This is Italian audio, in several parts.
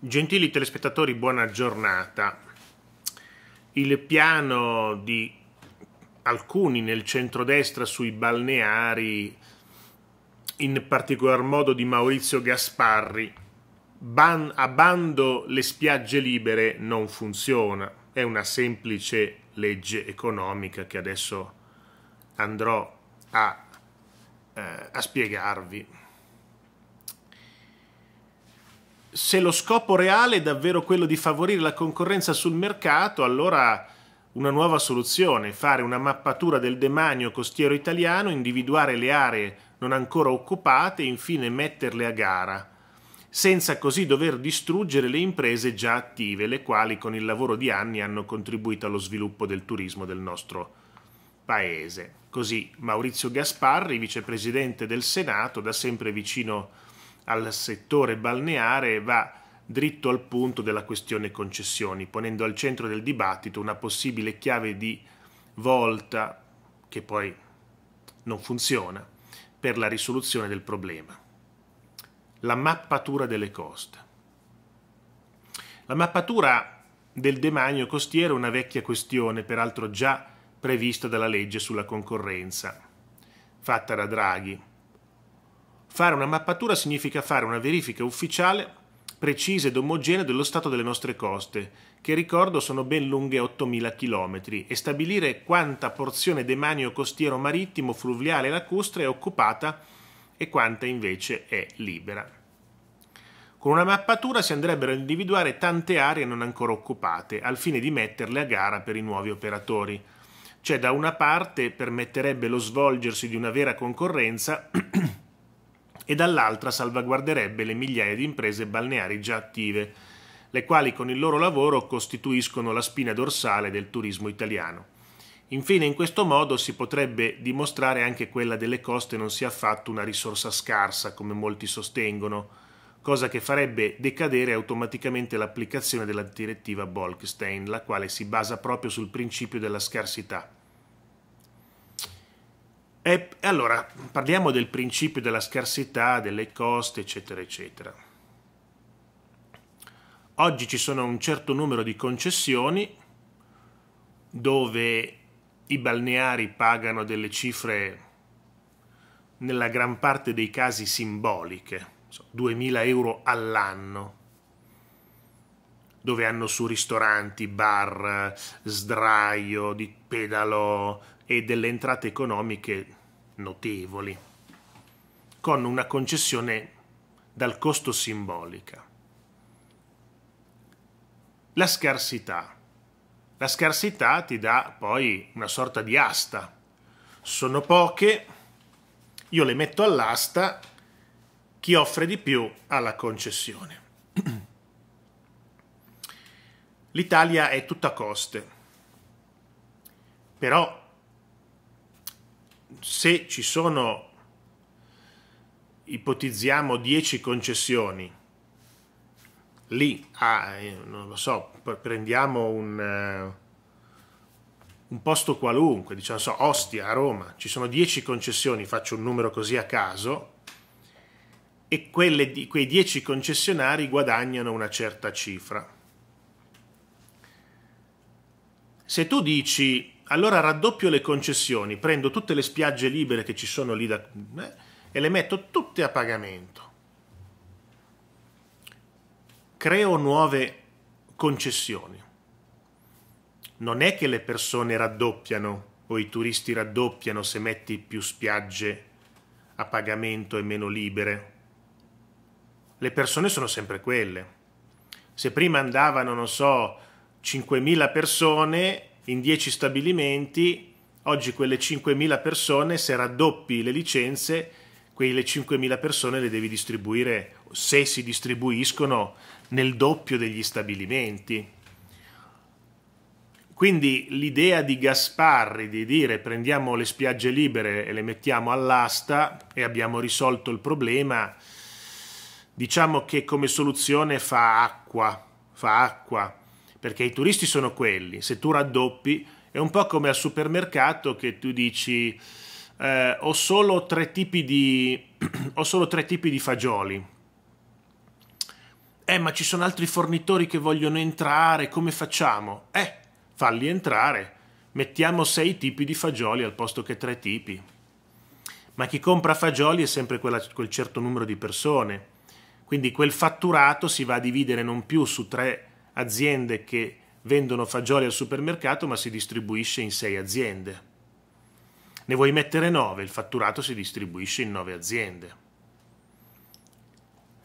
Gentili telespettatori, buona giornata. Il piano di alcuni nel centrodestra sui balneari, in particolar modo di Maurizio Gasparri, ban a bando le spiagge libere non funziona, è una semplice legge economica che adesso andrò a, eh, a spiegarvi se lo scopo reale è davvero quello di favorire la concorrenza sul mercato, allora una nuova soluzione, fare una mappatura del demanio costiero italiano, individuare le aree non ancora occupate e infine metterle a gara, senza così dover distruggere le imprese già attive, le quali con il lavoro di anni hanno contribuito allo sviluppo del turismo del nostro paese. Così Maurizio Gasparri, vicepresidente del Senato, da sempre vicino a al settore balneare va dritto al punto della questione concessioni, ponendo al centro del dibattito una possibile chiave di volta che poi non funziona per la risoluzione del problema. La mappatura delle coste. La mappatura del demanio costiero è una vecchia questione, peraltro già prevista dalla legge sulla concorrenza, fatta da Draghi Fare una mappatura significa fare una verifica ufficiale, precisa ed omogenea dello stato delle nostre coste, che ricordo sono ben lunghe 8.000 km, e stabilire quanta porzione demanio costiero marittimo, fluviale e lacustre è occupata e quanta invece è libera. Con una mappatura si andrebbero a individuare tante aree non ancora occupate, al fine di metterle a gara per i nuovi operatori. Cioè, da una parte permetterebbe lo svolgersi di una vera concorrenza e dall'altra salvaguarderebbe le migliaia di imprese balneari già attive, le quali con il loro lavoro costituiscono la spina dorsale del turismo italiano. Infine, in questo modo si potrebbe dimostrare anche quella delle coste non sia affatto una risorsa scarsa, come molti sostengono, cosa che farebbe decadere automaticamente l'applicazione della direttiva Bolkestein, la quale si basa proprio sul principio della scarsità. E allora parliamo del principio della scarsità, delle coste, eccetera, eccetera. Oggi ci sono un certo numero di concessioni dove i balneari pagano delle cifre nella gran parte dei casi simboliche, 2.000 euro all'anno, dove hanno su ristoranti, bar, sdraio, di pedalò e delle entrate economiche notevoli, con una concessione dal costo simbolica. La scarsità. La scarsità ti dà poi una sorta di asta. Sono poche, io le metto all'asta, chi offre di più ha la concessione. L'Italia è tutta coste, però se ci sono, ipotizziamo, 10 concessioni, lì, ah, eh, non lo so, prendiamo un, eh, un posto qualunque, diciamo, so, Ostia, a Roma, ci sono 10 concessioni, faccio un numero così a caso, e quelle, quei 10 concessionari guadagnano una certa cifra. Se tu dici allora raddoppio le concessioni, prendo tutte le spiagge libere che ci sono lì da, eh, e le metto tutte a pagamento. Creo nuove concessioni. Non è che le persone raddoppiano o i turisti raddoppiano se metti più spiagge a pagamento e meno libere. Le persone sono sempre quelle. Se prima andavano, non so, 5.000 persone, in 10 stabilimenti, oggi quelle 5.000 persone, se raddoppi le licenze, quelle 5.000 persone le devi distribuire, se si distribuiscono, nel doppio degli stabilimenti. Quindi l'idea di Gasparri di dire prendiamo le spiagge libere e le mettiamo all'asta e abbiamo risolto il problema, diciamo che come soluzione fa acqua, fa acqua, perché i turisti sono quelli, se tu raddoppi è un po' come al supermercato che tu dici eh, ho, solo tre tipi di, ho solo tre tipi di fagioli. Eh, ma ci sono altri fornitori che vogliono entrare, come facciamo? Eh, falli entrare, mettiamo sei tipi di fagioli al posto che tre tipi. Ma chi compra fagioli è sempre quella, quel certo numero di persone, quindi quel fatturato si va a dividere non più su tre aziende che vendono fagioli al supermercato ma si distribuisce in sei aziende. Ne vuoi mettere nove, il fatturato si distribuisce in nove aziende.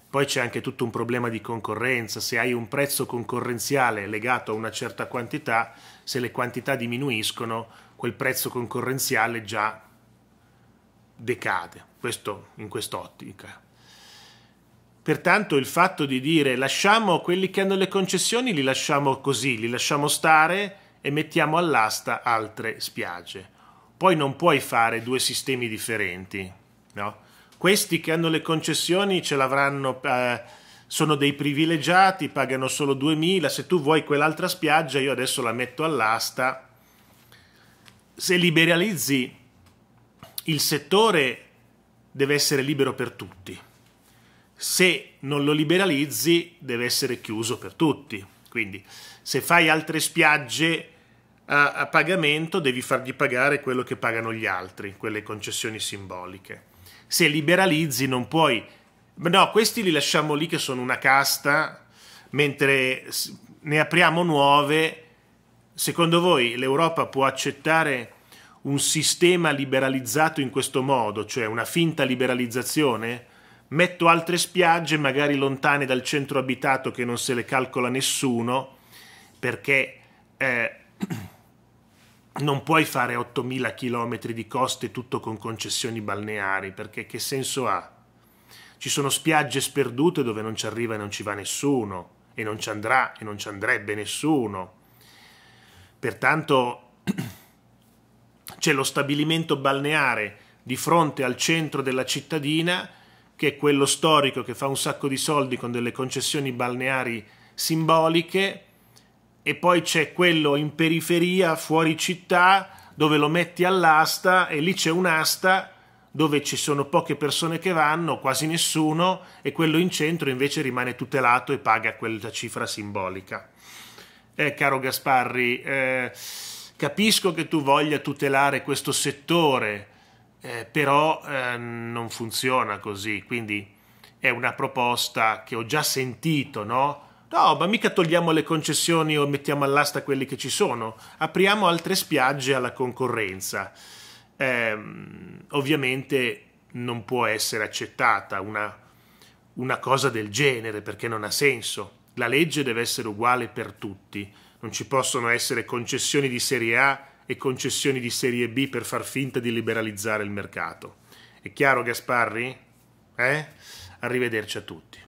Poi c'è anche tutto un problema di concorrenza, se hai un prezzo concorrenziale legato a una certa quantità, se le quantità diminuiscono, quel prezzo concorrenziale già decade, questo in quest'ottica. Pertanto il fatto di dire lasciamo quelli che hanno le concessioni, li lasciamo così, li lasciamo stare e mettiamo all'asta altre spiagge. Poi non puoi fare due sistemi differenti, no? Questi che hanno le concessioni ce l'avranno, eh, sono dei privilegiati, pagano solo 2000, se tu vuoi quell'altra spiaggia io adesso la metto all'asta. Se liberalizzi il settore deve essere libero per tutti se non lo liberalizzi deve essere chiuso per tutti. Quindi se fai altre spiagge a, a, pagamento devi fargli pagare quello che pagano gli altri, quelle concessioni simboliche. Se liberalizzi non puoi... No, questi li lasciamo lì che sono una casta, mentre ne apriamo nuove. Secondo voi l'Europa può accettare un sistema liberalizzato in questo modo, cioè una finta liberalizzazione? metto altre spiagge magari lontane dal centro abitato che non se le calcola nessuno perché eh, non puoi fare 8.000 km di coste tutto con concessioni balneari perché che senso ha? Ci sono spiagge sperdute dove non ci arriva e non ci va nessuno e non ci andrà e non ci andrebbe nessuno. Pertanto c'è lo stabilimento balneare di fronte al centro della cittadina che è quello storico che fa un sacco di soldi con delle concessioni balneari simboliche, e poi c'è quello in periferia, fuori città, dove lo metti all'asta e lì c'è un'asta dove ci sono poche persone che vanno, quasi nessuno, e quello in centro invece rimane tutelato e paga quella cifra simbolica. Eh, caro Gasparri, eh, capisco che tu voglia tutelare questo settore, eh, però eh, non funziona così, quindi è una proposta che ho già sentito, no? No, ma mica togliamo le concessioni o mettiamo all'asta quelli che ci sono, apriamo altre spiagge alla concorrenza. Eh, ovviamente non può essere accettata una, una cosa del genere perché non ha senso. La legge deve essere uguale per tutti, non ci possono essere concessioni di serie A e concessioni di serie B per far finta di liberalizzare il mercato. È chiaro Gasparri? Eh? Arrivederci a tutti.